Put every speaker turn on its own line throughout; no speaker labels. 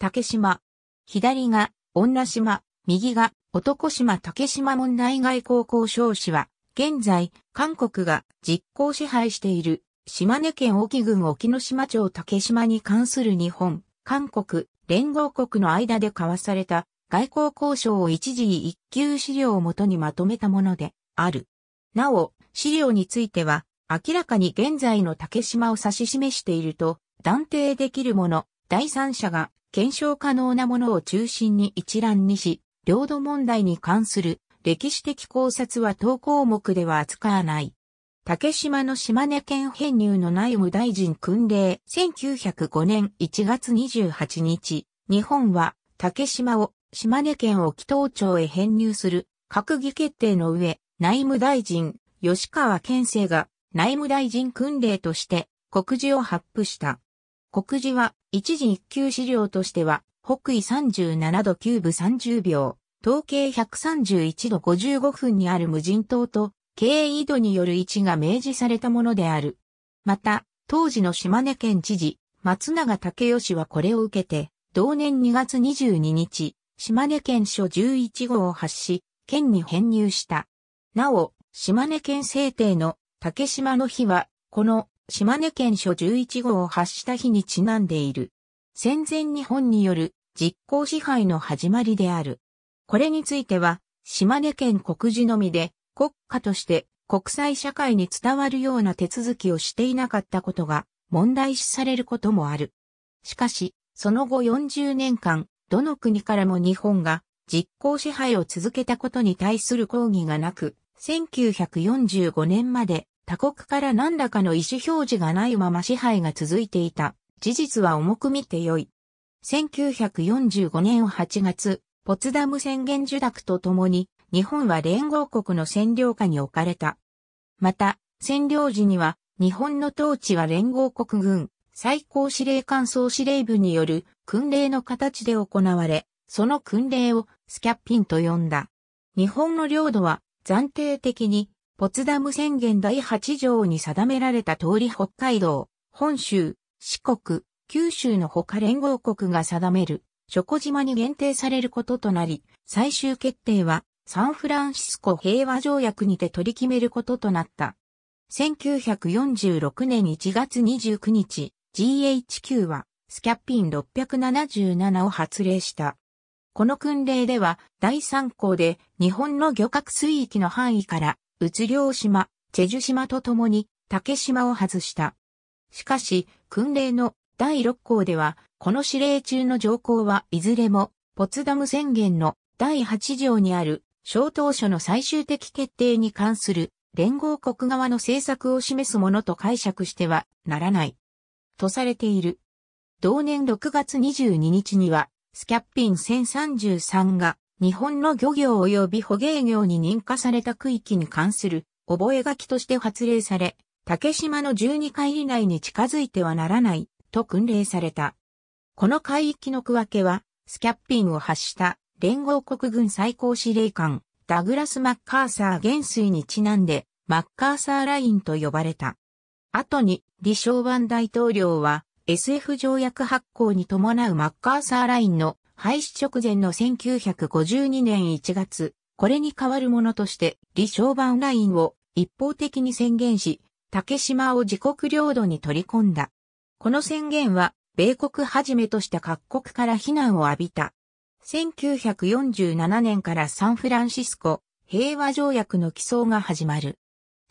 竹島。左が、女島、右が、男島竹島門内外交交渉紙は、現在、韓国が実効支配している、島根県沖郡沖ノ島町竹島に関する日本、韓国、連合国の間で交わされた外交交渉を一時一級資料をもとにまとめたものである。なお、資料については、明らかに現在の竹島を指し示していると断定できるもの、第三者が検証可能なものを中心に一覧にし、領土問題に関する歴史的考察は当項目では扱わない。竹島の島根県編入の内務大臣訓令1905年1月28日、日本は竹島を島根県を紀東町へ編入する閣議決定の上、内務大臣吉川県政が内務大臣訓令として告示を発布した。告示は、一時一級資料としては、北緯37度9分30秒、統計131度55分にある無人島と、経緯度による位置が明示されたものである。また、当時の島根県知事、松永武義はこれを受けて、同年2月22日、島根県書11号を発し、県に編入した。なお、島根県制定の竹島の日は、この島根県書11号を発した日にちなんでいる。戦前日本による実効支配の始まりである。これについては、島根県国事のみで国家として国際社会に伝わるような手続きをしていなかったことが問題視されることもある。しかし、その後40年間、どの国からも日本が実効支配を続けたことに対する抗議がなく、1945年まで他国から何らかの意思表示がないまま支配が続いていた。事実は重く見てよい。1945年8月、ポツダム宣言受諾とともに、日本は連合国の占領下に置かれた。また、占領時には、日本の統治は連合国軍、最高司令官総司令部による訓令の形で行われ、その訓令をスキャッピンと呼んだ。日本の領土は暫定的にポツダム宣言第8条に定められた通り北海道、本州、四国、九州のほか連合国が定める、諸小島に限定されることとなり、最終決定は、サンフランシスコ平和条約にて取り決めることとなった。1946年1月29日、GHQ は、スキャッピン677を発令した。この訓令では、第3項で、日本の漁獲水域の範囲から、宇領島、チェジュ島と共に竹島を外した。しかし、訓令の第6項では、この指令中の条項はいずれも、ポツダム宣言の第8条にある、小当初の最終的決定に関する連合国側の政策を示すものと解釈してはならない。とされている。同年6月22日には、スキャッピン1033が日本の漁業及び捕鯨業に認可された区域に関する覚書として発令され、竹島の12回以内に近づいてはならないと訓令された。この海域の区分けは、スキャッピンを発した連合国軍最高司令官、ダグラス・マッカーサー元帥にちなんで、マッカーサーラインと呼ばれた。後に、李承晩大統領は、SF 条約発行に伴うマッカーサーラインの廃止直前の1952年1月、これに代わるものとして、李承晩ラインを一方的に宣言し、竹島を自国領土に取り込んだ。この宣言は、米国はじめとした各国から非難を浴びた。1947年からサンフランシスコ平和条約の起草が始まる。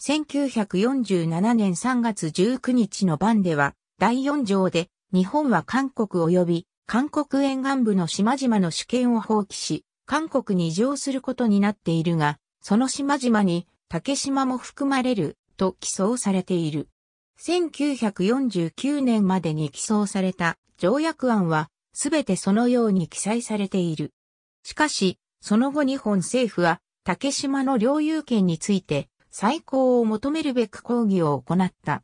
1947年3月19日の晩では、第4条で、日本は韓国及び韓国沿岸部の島々の主権を放棄し、韓国に譲することになっているが、その島々に竹島も含まれると起草されている。1949年までに起草された条約案は、すべてそのように記載されている。しかし、その後日本政府は、竹島の領有権について、再考を求めるべく抗議を行った。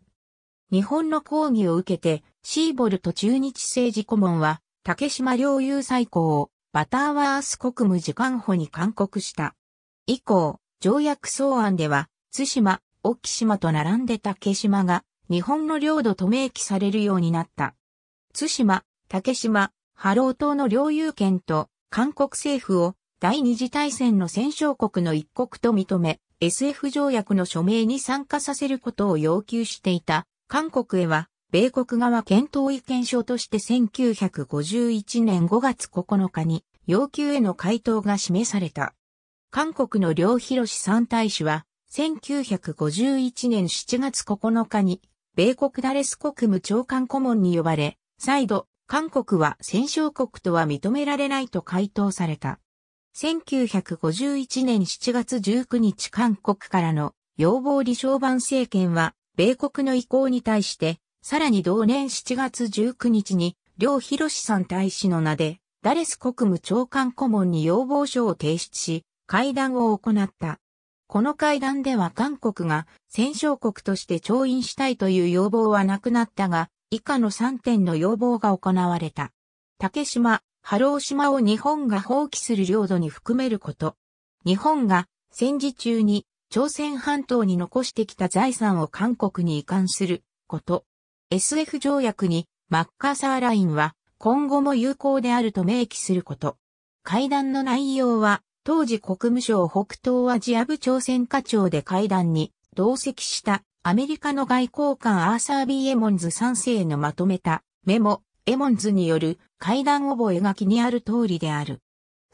日本の抗議を受けて、シーボルト駐日政治顧問は、竹島領有最高、バターワース国務次官補に勧告した。以降、条約草案では、津島、沖島と並んで竹島が、日本の領土と明記されるようになった。津島、竹島、波浪島の領有権と、韓国政府を、第二次大戦の戦勝国の一国と認め、SF 条約の署名に参加させることを要求していた、韓国へは米国側検討意見書として1951年5月9日に要求への回答が示された。韓国の両広三大使は、1951年7月9日に、米国ダレス国務長官顧問に呼ばれ、再度、韓国は戦勝国とは認められないと回答された。1951年7月19日韓国からの要望李承晩政権は、米国の意向に対して、さらに同年7月19日に、両博さん大使の名で、ダレス国務長官顧問に要望書を提出し、会談を行った。この会談では韓国が戦勝国として調印したいという要望はなくなったが、以下の3点の要望が行われた。竹島、波浪島を日本が放棄する領土に含めること。日本が戦時中に朝鮮半島に残してきた財産を韓国に移管すること。SF 条約にマッカーサーラインは今後も有効であると明記すること。会談の内容は、当時国務省北東アジア部朝鮮課長で会談に同席したアメリカの外交官アーサー・ビー・エモンズ3世のまとめたメモ、エモンズによる会談覚書にある通りである。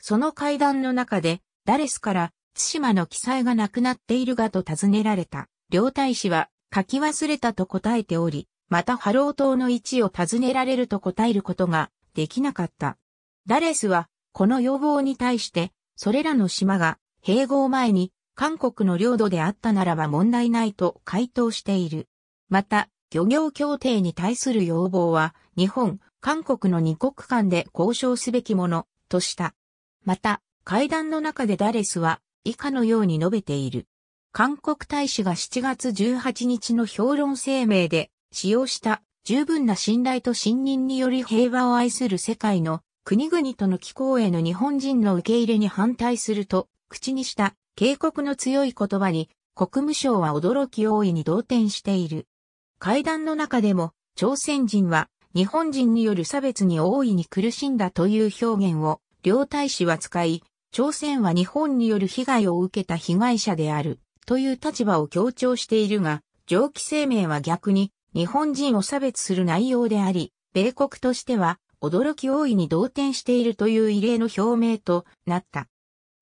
その会談の中で、ダレスから、対馬の記載がなくなっているがと尋ねられた、両大使は書き忘れたと答えており、またハロー島の位置を尋ねられると答えることができなかった。ダレスは、この要望に対して、それらの島が併合前に韓国の領土であったならば問題ないと回答している。また、漁業協定に対する要望は、日本、韓国の二国間で交渉すべきもの、とした。また、会談の中でダレスは、以下のように述べている。韓国大使が7月18日の評論声明で、使用した十分な信頼と信任により平和を愛する世界の国々との気候への日本人の受け入れに反対すると口にした警告の強い言葉に国務省は驚き大いに動転している。会談の中でも朝鮮人は日本人による差別に大いに苦しんだという表現を両大使は使い、朝鮮は日本による被害を受けた被害者であるという立場を強調しているが、上記声明は逆に日本人を差別する内容であり、米国としては驚き大いに動転しているという異例の表明となった。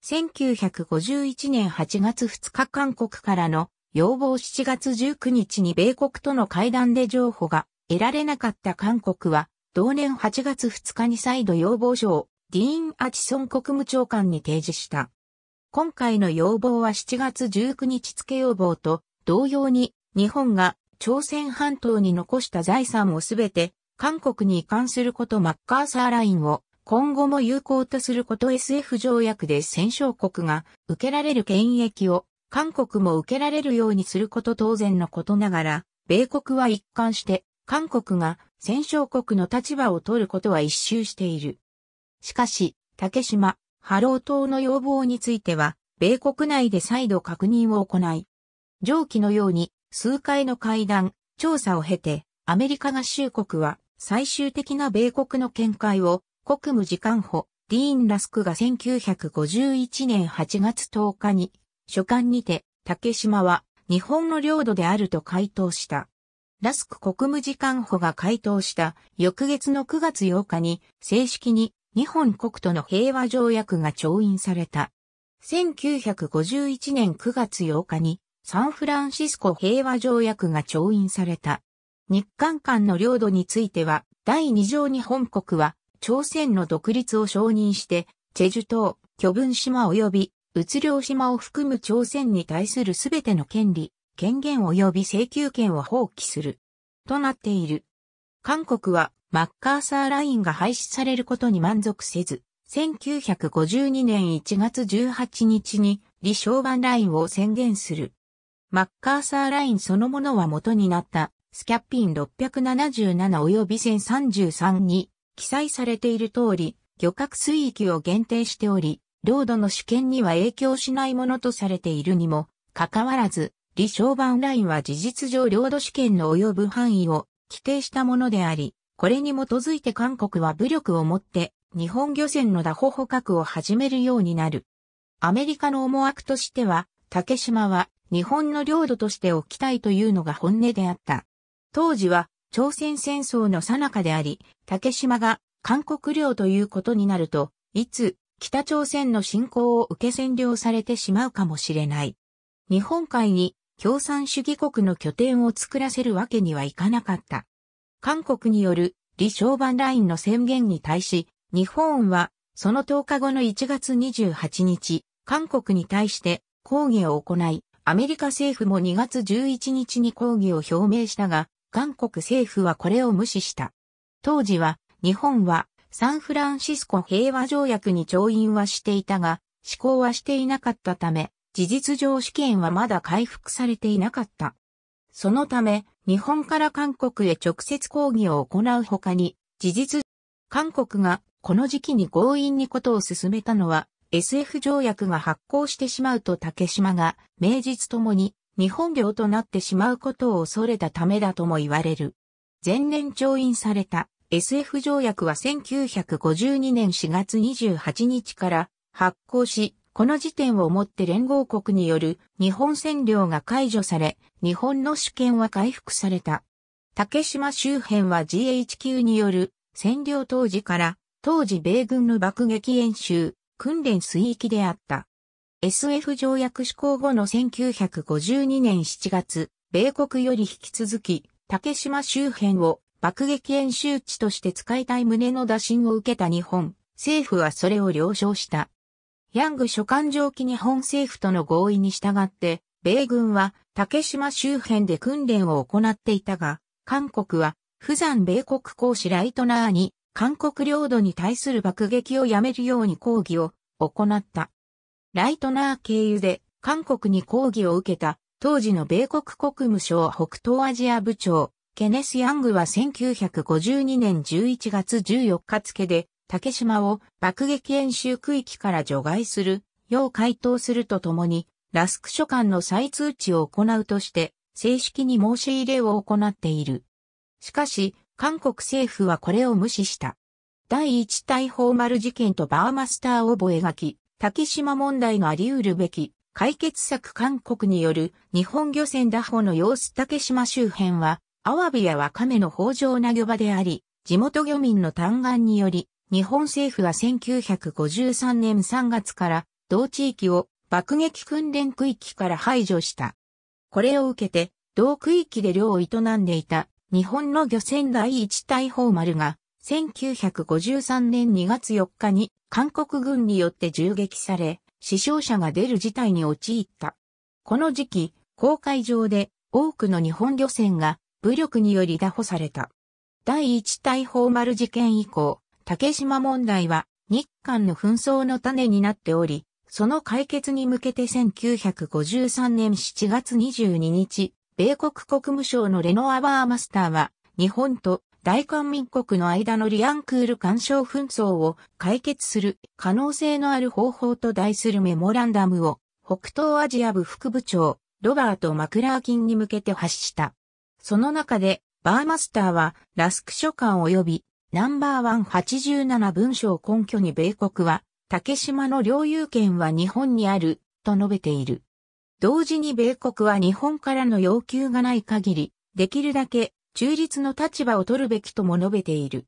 1951年8月2日韓国からの要望7月19日に米国との会談で情報が得られなかった韓国は、同年8月2日に再度要望書をディーン・アチソン国務長官に提示した。今回の要望は7月19日付要望と同様に日本が朝鮮半島に残した財産をすべて韓国に移管することマッカーサーラインを今後も有効とすること SF 条約で戦勝国が受けられる権益を韓国も受けられるようにすること当然のことながら、米国は一貫して韓国が戦勝国の立場を取ることは一周している。しかし、竹島、ハロー島の要望については、米国内で再度確認を行い、上記のように数回の会談、調査を経て、アメリカ合衆国は最終的な米国の見解を国務次官補、ディーン・ラスクが1951年8月10日に書簡にて竹島は日本の領土であると回答した。ラスク国務次官補が回答した翌月の9月8日に正式に日本国との平和条約が調印された。1951年9月8日にサンフランシスコ平和条約が調印された。日韓間の領土については、第2条に本国は、朝鮮の独立を承認して、チェジュ島、巨文島及び、うつ領島を含む朝鮮に対するすべての権利、権限及び請求権を放棄する。となっている。韓国は、マッカーサーラインが廃止されることに満足せず、1952年1月18日に、李承晩ラインを宣言する。マッカーサーラインそのものは元になったスキャッピン677及び1033に記載されている通り、漁獲水域を限定しており、領土の主権には影響しないものとされているにも、かかわらず、李承晩ラインは事実上領土主権の及ぶ範囲を規定したものであり、これに基づいて韓国は武力をもって日本漁船の打歩捕獲を始めるようになる。アメリカの思惑としては、竹島は日本の領土として置きたいというのが本音であった。当時は朝鮮戦争の最中であり、竹島が韓国領ということになると、いつ北朝鮮の侵攻を受け占領されてしまうかもしれない。日本海に共産主義国の拠点を作らせるわけにはいかなかった。韓国による李承晩ラインの宣言に対し、日本はその10日後の1月28日、韓国に対して抗議を行い、アメリカ政府も2月11日に抗議を表明したが、韓国政府はこれを無視した。当時は、日本はサンフランシスコ平和条約に調印はしていたが、施行はしていなかったため、事実上試験はまだ回復されていなかった。そのため、日本から韓国へ直接抗議を行うほかに、事実、韓国がこの時期に強引にことを進めたのは、SF 条約が発効してしまうと竹島が名実ともに日本領となってしまうことを恐れたためだとも言われる。前年調印された SF 条約は1952年4月28日から発効し、この時点をもって連合国による日本占領が解除され、日本の主権は回復された。竹島周辺は GHQ による占領当時から当時米軍の爆撃演習、訓練水域であった。SF 条約施行後の1952年7月、米国より引き続き、竹島周辺を爆撃演習地として使いたい旨の打診を受けた日本、政府はそれを了承した。ヤング所管上記日本政府との合意に従って、米軍は竹島周辺で訓練を行っていたが、韓国は、釜山米国公使ライトナーに韓国領土に対する爆撃をやめるように抗議を行った。ライトナー経由で韓国に抗議を受けた当時の米国国務省北東アジア部長ケネス・ヤングは1952年11月14日付で竹島を爆撃演習区域から除外するよう回答するとともにラスク書簡の再通知を行うとして正式に申し入れを行っている。しかし、韓国政府はこれを無視した。第一大砲丸事件とバーマスターを覚書き、竹島問題があり得るべき、解決策韓国による日本漁船打法の様子竹島周辺は、アワビやワカメの豊穣な漁場であり、地元漁民の嘆願により、日本政府は1953年3月から同地域を爆撃訓練区域から排除した。これを受けて、同区域で漁を営んでいた日本の漁船第一大砲丸が、1953年2月4日に韓国軍によって銃撃され、死傷者が出る事態に陥った。この時期、公海上で多くの日本漁船が武力により打破された。第一大砲丸事件以降、竹島問題は日韓の紛争の種になっており、その解決に向けて1953年7月22日、米国国務省のレノア・バーマスターは、日本と大韓民国の間のリアンクール干渉紛争を解決する可能性のある方法と題するメモランダムを北東アジア部副部長ロバート・マクラーキンに向けて発した。その中でバーマスターはラスク書簡及びナンバーワン8 7文書を根拠に米国は竹島の領有権は日本にあると述べている。同時に米国は日本からの要求がない限り、できるだけ中立の立場を取るべきとも述べている。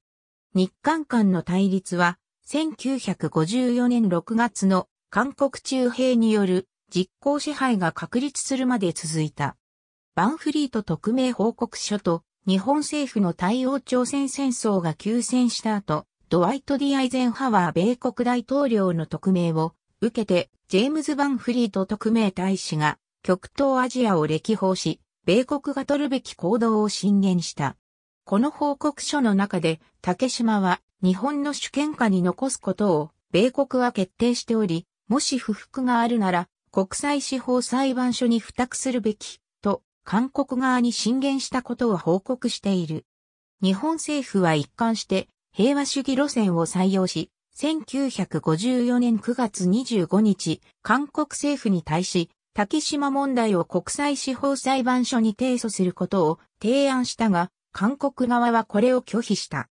日韓間の対立は、1954年6月の韓国中兵による実効支配が確立するまで続いた。バンフリート特命報告書と日本政府の対応朝鮮戦争が休戦した後、ドワイト・ディ・アイゼンハワー米国大統領の特命を受けてジェームズ・バンフリート特命大使が極東アジアを歴訪し、米国が取るべき行動を進言した。この報告書の中で、竹島は日本の主権下に残すことを米国は決定しており、もし不服があるなら国際司法裁判所に付託するべき、と韓国側に進言したことを報告している。日本政府は一貫して平和主義路線を採用し、1954年9月25日、韓国政府に対し、竹島問題を国際司法裁判所に提訴することを提案したが、韓国側はこれを拒否した。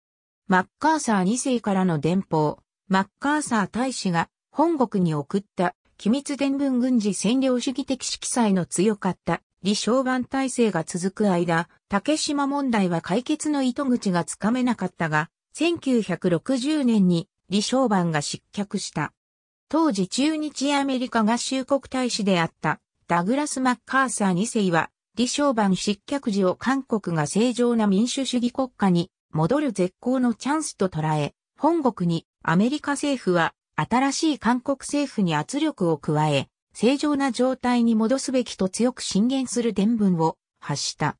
マッカーサー2世からの電報、マッカーサー大使が本国に送った機密伝聞軍事占領主義的色彩の強かった李承晩体制が続く間、竹島問題は解決の糸口がつかめなかったが、1960年に李承晩が失脚した。当時中日アメリカ合衆国大使であったダグラス・マッカーサー2世は、李承晩失脚時を韓国が正常な民主主義国家に戻る絶好のチャンスと捉え、本国にアメリカ政府は新しい韓国政府に圧力を加え、正常な状態に戻すべきと強く進言する伝文を発した。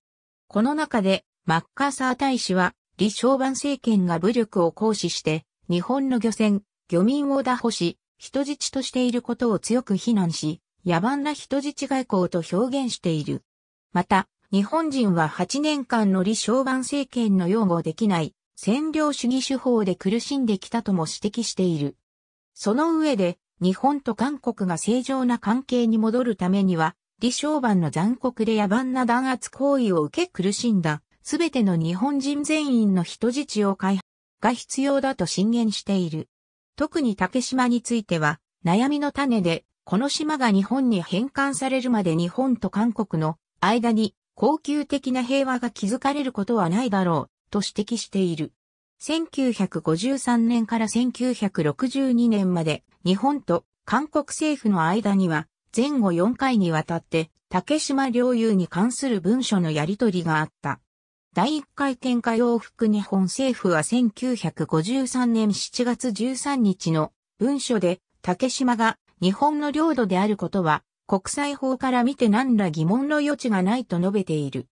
この中でマッカーサー大使は、李承晩政権が武力を行使して日本の漁船、漁民を打破し、人質としていることを強く非難し、野蛮な人質外交と表現している。また、日本人は8年間の李承晩政権の擁護できない占領主義手法で苦しんできたとも指摘している。その上で、日本と韓国が正常な関係に戻るためには、李承晩の残酷で野蛮な弾圧行為を受け苦しんだ、すべての日本人全員の人質を解が必要だと進言している。特に竹島については、悩みの種で、この島が日本に返還されるまで日本と韓国の間に恒久的な平和が築かれることはないだろう、と指摘している。1953年から1962年まで日本と韓国政府の間には前後4回にわたって竹島領有に関する文書のやり取りがあった。第1回喧嘩洋服日本政府は1953年7月13日の文書で竹島が日本の領土であることは国際法から見て何ら疑問の余地がないと述べている。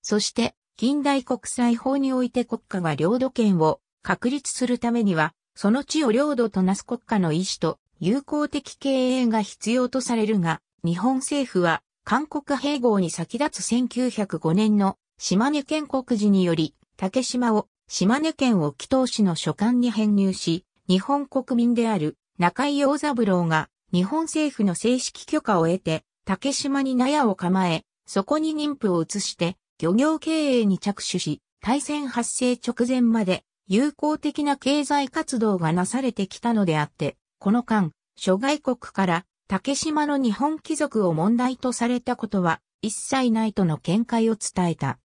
そして近代国際法において国家が領土権を確立するためにはその地を領土となす国家の意思と友好的経営が必要とされるが、日本政府は韓国併合に先立つ1905年の島根県国寺により、竹島を島根県沖東市の所管に編入し、日本国民である中井洋三郎が日本政府の正式許可を得て、竹島に納屋を構え、そこに妊婦を移して、漁業経営に着手し、大戦発生直前まで友好的な経済活動がなされてきたのであって、この間、諸外国から竹島の日本貴族を問題とされたことは一切ないとの見解を伝えた。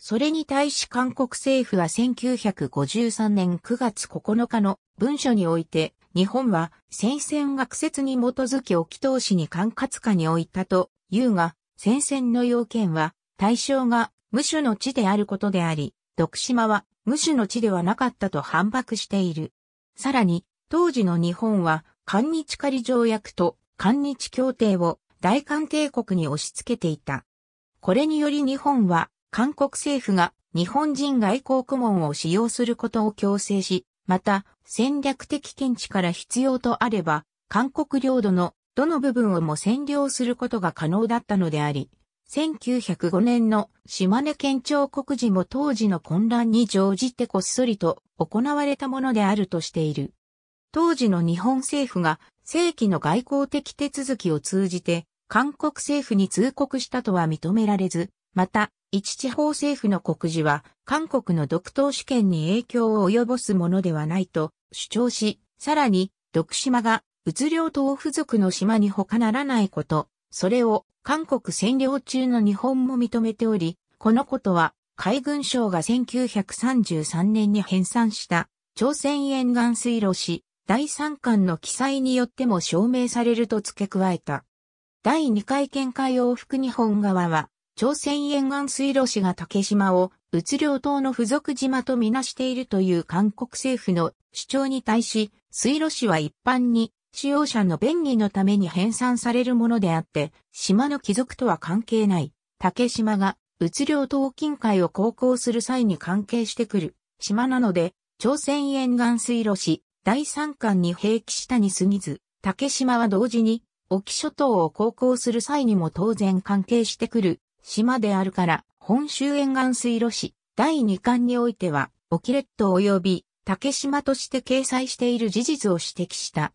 それに対し韓国政府は1953年9月9日の文書において、日本は戦線学説に基づき沖投資に管轄下に置いたというが、戦線の要件は対象が無種の地であることであり、徳島は無種の地ではなかったと反駁している。さらに、当時の日本は、韓日仮条約と韓日協定を大韓帝国に押し付けていた。これにより日本は韓国政府が日本人外交顧問を使用することを強制し、また戦略的見地から必要とあれば、韓国領土のどの部分をも占領することが可能だったのであり、1905年の島根県庁告示も当時の混乱に乗じてこっそりと行われたものであるとしている。当時の日本政府が正規の外交的手続きを通じて韓国政府に通告したとは認められず、また一地方政府の告示は、韓国の独島主権に影響を及ぼすものではないと主張し、さらに、独島が、うつ領島付属の島に他ならないこと、それを韓国占領中の日本も認めており、このことは海軍省が1933年に編纂した朝鮮沿岸水路史第三巻の記載によっても証明されると付け加えた。第二回見解を復日本側は朝鮮沿岸水路市が竹島を、うつ領島の付属島とみなしているという韓国政府の主張に対し、水路市は一般に使用者の便宜のために編纂されるものであって、島の貴族とは関係ない。竹島が、うつ領島近海を航行する際に関係してくる島なので、朝鮮沿岸水路市第三巻に併記したに過ぎず、竹島は同時に、沖諸島を航行する際にも当然関係してくる島であるから、本州沿岸水路市第2巻においては、オキレット及び竹島として掲載している事実を指摘した。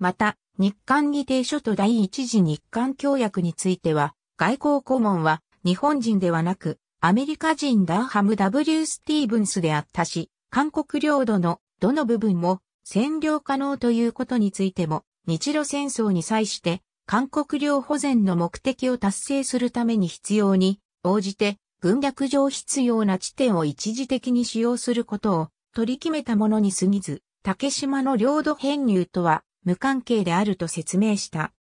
また、日韓議定書と第1次日韓協約については、外交顧問は日本人ではなく、アメリカ人ダーハム W. スティーブンスであったし、韓国領土のどの部分も占領可能ということについても、日露戦争に際して韓国領保全の目的を達成するために必要に応じて軍略上必要な地点を一時的に使用することを取り決めたものに過ぎず、竹島の領土編入とは無関係であると説明した。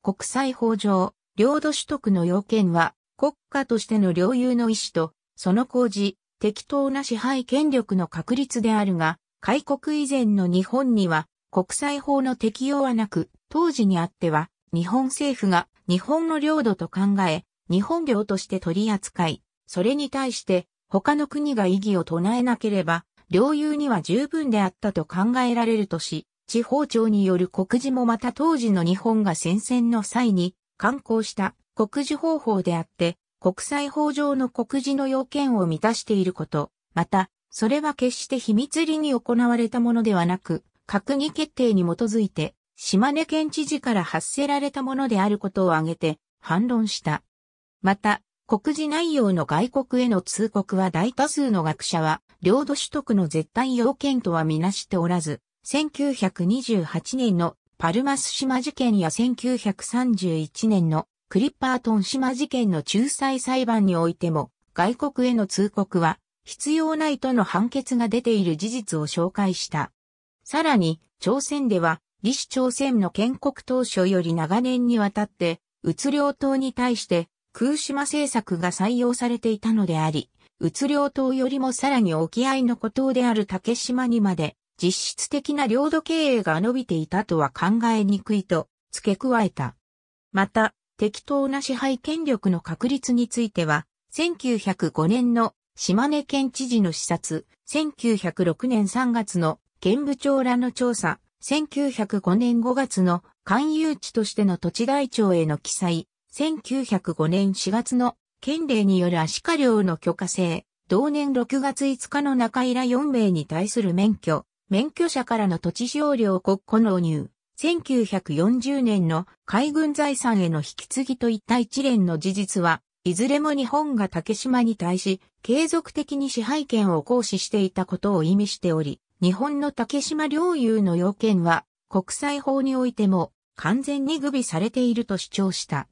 国際法上、領土取得の要件は国家としての領有の意思と、その工事、適当な支配権力の確立であるが、開国以前の日本には国際法の適用はなく、当時にあっては日本政府が日本の領土と考え、日本領として取り扱い、それに対して他の国が異議を唱えなければ、領有には十分であったと考えられるとし、地方庁による告示もまた当時の日本が戦線の際に刊行した告示方法であって、国際法上の告示の要件を満たしていること、また、それは決して秘密裏に行われたものではなく、閣議決定に基づいて島根県知事から発せられたものであることを挙げて反論した。また、告示内容の外国への通告は大多数の学者は、領土取得の絶対要件とはみなしておらず、1928年のパルマス島事件や1931年のクリッパートン島事件の仲裁裁判においても、外国への通告は必要ないとの判決が出ている事実を紹介した。さらに、朝鮮では李氏朝鮮の建国当初より長年にわたって、うつ領党に対して空島政策が採用されていたのであり、うつ領島よりもさらに沖合の孤島である竹島にまで実質的な領土経営が伸びていたとは考えにくいと付け加えた。また、適当な支配権力の確立については、1905年の島根県知事の視察、1906年3月の県部長らの調査、1905年5月の勧誘地としての土地台帳への記載、1905年4月の県令による足下領の許可制、同年6月5日の中井ら4名に対する免許、免許者からの土地使用料国庫納入、1940年の海軍財産への引き継ぎといった一連の事実は、いずれも日本が竹島に対し、継続的に支配権を行使していたことを意味しており、日本の竹島領有の要件は国際法においても完全に具備されていると主張した。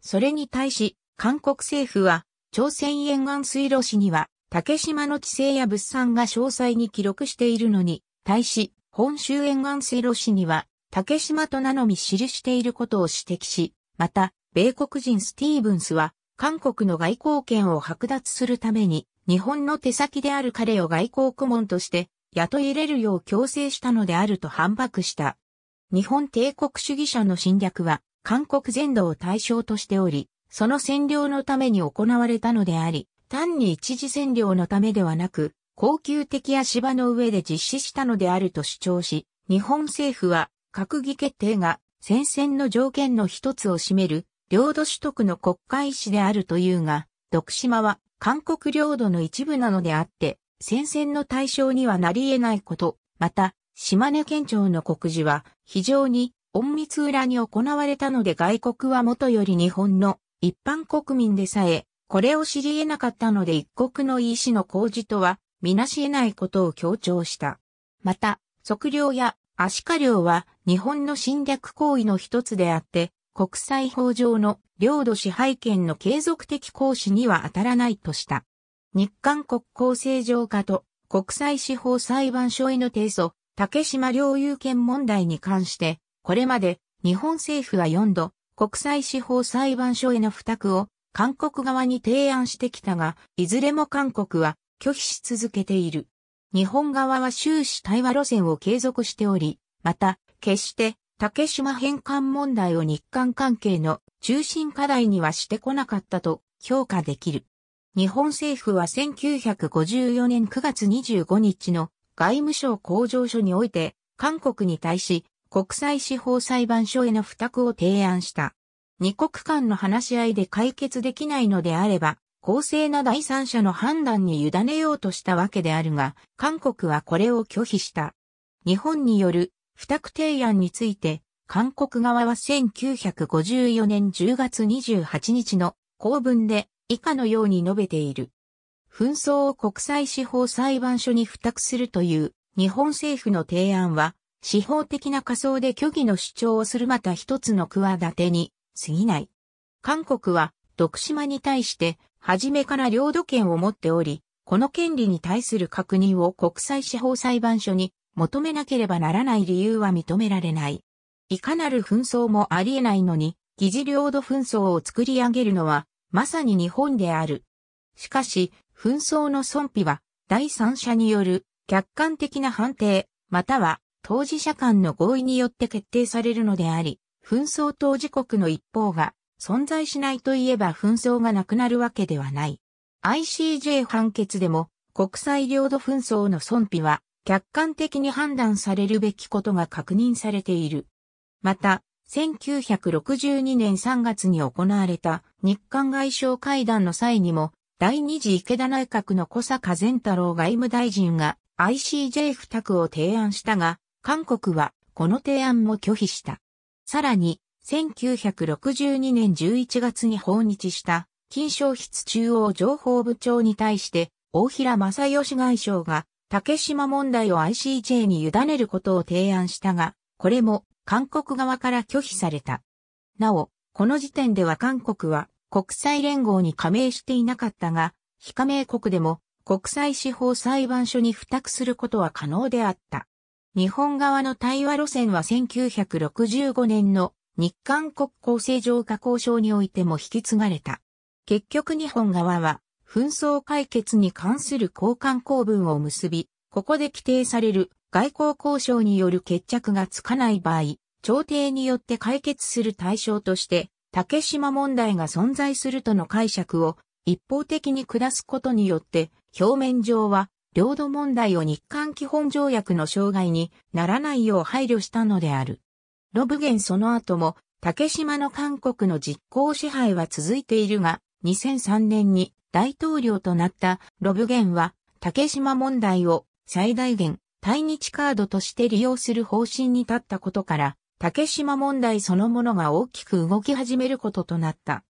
それに対し、韓国政府は朝鮮沿岸水路市には竹島の地勢や物産が詳細に記録しているのに、対し、本州沿岸水路市には竹島と名のみ記していることを指摘し、また、米国人スティーブンスは、韓国の外交権を剥奪するために、日本の手先である彼を外交顧問として雇い入れるよう強制したのであると反駁した。日本帝国主義者の侵略は韓国全土を対象としており、その占領のために行われたのであり、単に一時占領のためではなく、恒久的足場の上で実施したのであると主張し、日本政府は閣議決定が戦線の条件の一つを占める領土取得の国家意志であるというが、徳島は韓国領土の一部なのであって、戦線の対象にはなり得ないこと、また、島根県庁の告示は非常に隠密裏に行われたので外国はもとより日本の一般国民でさえ、これを知り得なかったので一国の意思の公示とは、みなし得ないことを強調した。また、測量や足下量は日本の侵略行為の一つであって、国際法上の領土支配権の継続的行使には当たらないとした。日韓国交正常化と国際司法裁判所への提訴、竹島領有権問題に関して、これまで日本政府は4度、国際司法裁判所への付託を韓国側に提案してきたが、いずれも韓国は拒否し続けている。日本側は終始対話路線を継続しており、また、決して竹島返還問題を日韓関係の中心課題にはしてこなかったと評価できる。日本政府は1954年9月25日の外務省工場所において、韓国に対し、国際司法裁判所への付託を提案した。二国間の話し合いで解決できないのであれば、公正な第三者の判断に委ねようとしたわけであるが、韓国はこれを拒否した。日本による付託提案について、韓国側は1954年10月28日の公文で以下のように述べている。紛争を国際司法裁判所に付託するという日本政府の提案は、司法的な仮想で虚偽の主張をするまた一つの企てに過ぎない。韓国は、徳島に対して、初めから領土権を持っており、この権利に対する確認を国際司法裁判所に求めなければならない理由は認められない。いかなる紛争もありえないのに、疑似領土紛争を作り上げるのはまさに日本である。しかし、紛争の損否は、第三者による客観的な判定、または当事者間の合意によって決定されるのであり、紛争当事国の一方が存在しないといえば紛争がなくなるわけではない。ICJ 判決でも国際領土紛争の損否は客観的に判断されるべきことが確認されている。また、1962年3月に行われた日韓外相会談の際にも、第二次池田内閣の小坂善太郎外務大臣が ICJ 付託を提案したが、韓国はこの提案も拒否した。さらに、1962年11月に訪日した金賞筆中央情報部長に対して、大平正義外相が竹島問題を ICJ に委ねることを提案したが、これも韓国側から拒否された。なお、この時点では韓国は国際連合に加盟していなかったが、非加盟国でも国際司法裁判所に付託することは可能であった。日本側の対話路線は1965年の日韓国交正常化交渉においても引き継がれた。結局日本側は紛争解決に関する交換公文を結び、ここで規定される外交交渉による決着がつかない場合、朝廷によって解決する対象として、竹島問題が存在するとの解釈を一方的に下すことによって、表面上は、領土問題を日韓基本条約の障害にならないよう配慮したのである。ロブゲンその後も、竹島の韓国の実効支配は続いているが、2003年に大統領となったロブゲンは、竹島問題を最大限対日カードとして利用する方針に立ったことから、竹島問題そのものが大きく動き始めることとなった。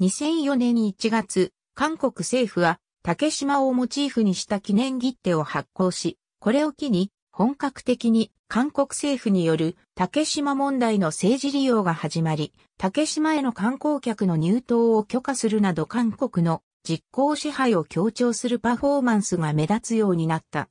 2004年1月、韓国政府は竹島をモチーフにした記念切手を発行し、これを機に本格的に韓国政府による竹島問題の政治利用が始まり、竹島への観光客の入島を許可するなど韓国の実行支配を強調するパフォーマンスが目立つようになった。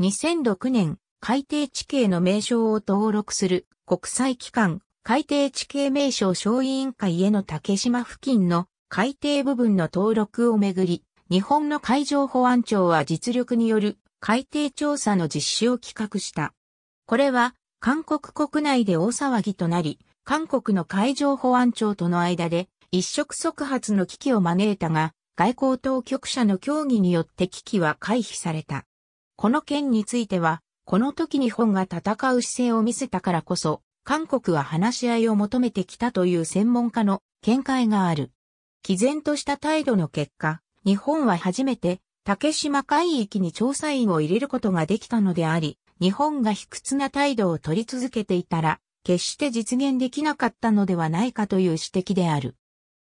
2006年、海底地形の名称を登録する国際機関海底地形名称小委員会への竹島付近の海底部分の登録をめぐり、日本の海上保安庁は実力による海底調査の実施を企画した。これは韓国国内で大騒ぎとなり、韓国の海上保安庁との間で一触即発の危機を招いたが、外交当局者の協議によって危機は回避された。この件については、この時日本が戦う姿勢を見せたからこそ、韓国は話し合いを求めてきたという専門家の見解がある。毅然とした態度の結果、日本は初めて竹島海域に調査員を入れることができたのであり、日本が卑屈な態度を取り続けていたら、決して実現できなかったのではないかという指摘である。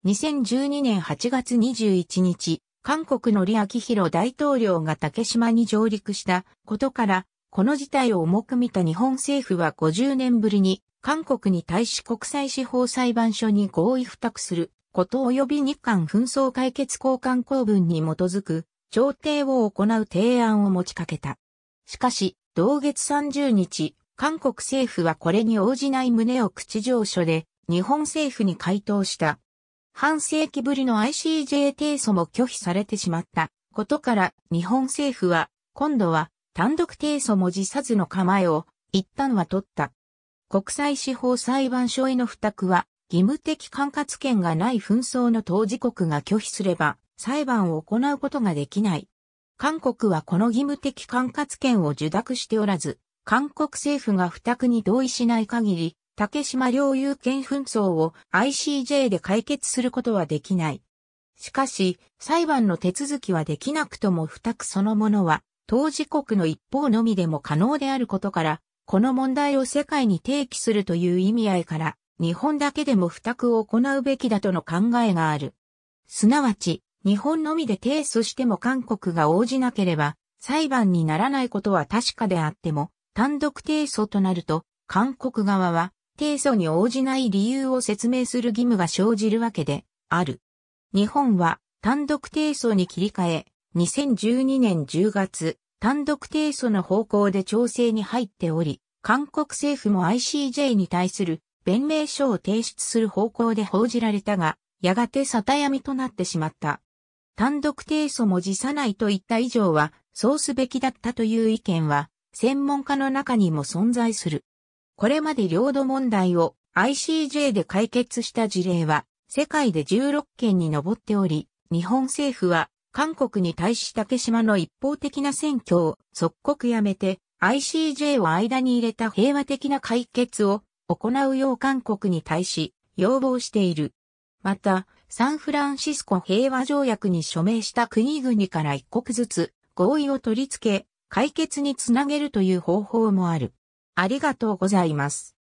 2012年8月21日、韓国の李明弘大統領が竹島に上陸したことから、この事態を重く見た日本政府は50年ぶりに、韓国に対し国際司法裁判所に合意付託すること及び日韓紛争解決交換公文に基づく調停を行う提案を持ちかけた。しかし、同月30日、韓国政府はこれに応じない旨を口上書で日本政府に回答した。半世紀ぶりの ICJ 提訴も拒否されてしまったことから日本政府は今度は単独提訴も辞さずの構えを一旦は取った。国際司法裁判所への付託は義務的管轄権がない紛争の当事国が拒否すれば裁判を行うことができない。韓国はこの義務的管轄権を受諾しておらず、韓国政府が付託に同意しない限り、竹島領有権紛争を ICJ で解決することはできない。しかし、裁判の手続きはできなくとも付託そのものは、当事国の一方のみでも可能であることから、この問題を世界に提起するという意味合いから、日本だけでも付託を行うべきだとの考えがある。すなわち、日本のみで提訴しても韓国が応じなければ、裁判にならないことは確かであっても、単独提訴となると、韓国側は提訴に応じない理由を説明する義務が生じるわけである。日本は単独提訴に切り替え、2012年10月、単独提訴の方向で調整に入っており、韓国政府も ICJ に対する弁明書を提出する方向で報じられたが、やがて沙汰闇となってしまった。単独提訴も辞さないといった以上は、そうすべきだったという意見は、専門家の中にも存在する。これまで領土問題を ICJ で解決した事例は世界で16件に上っており、日本政府は韓国に対し竹島の一方的な選挙を即刻やめて ICJ を間に入れた平和的な解決を行うよう韓国に対し要望している。また、サンフランシスコ平和条約に署名した国々から一国ずつ合意を取り付け、解決につなげるという方法もある。ありがとうございます。